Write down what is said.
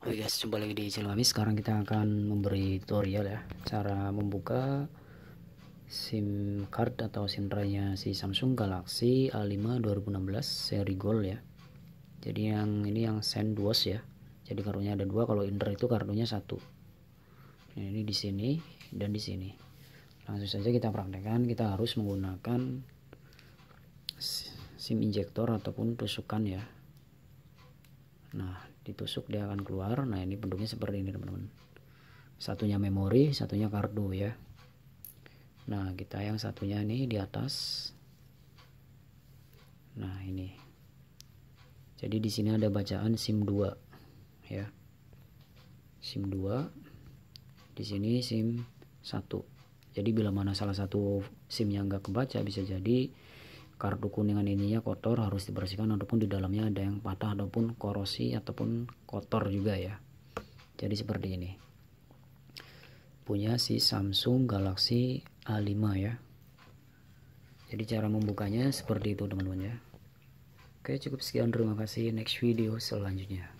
Oke guys, jumpa lagi di channel kami. Sekarang kita akan memberi tutorial ya, cara membuka SIM card atau SIM nya si Samsung Galaxy A5 2016 seri Gold ya. Jadi yang ini yang send duos ya. Jadi kartunya ada dua, kalau Indra itu kartunya satu. Nah, ini di sini dan di sini. Langsung saja kita praktekkan. Kita harus menggunakan SIM injektor ataupun tusukan ya. Nah, ditusuk dia akan keluar nah ini bentuknya seperti ini teman-teman satunya memori satunya kardu ya nah kita yang satunya ini di atas nah ini jadi di sini ada bacaan SIM 2 ya SIM 2 di sini SIM 1 jadi bila mana salah satu SIM yang nggak kebaca bisa jadi kartu kuningan ini ya kotor harus dibersihkan ataupun di dalamnya ada yang patah ataupun korosi ataupun kotor juga ya jadi seperti ini punya si Samsung Galaxy A5 ya jadi cara membukanya seperti itu teman-teman ya oke cukup sekian terima kasih next video selanjutnya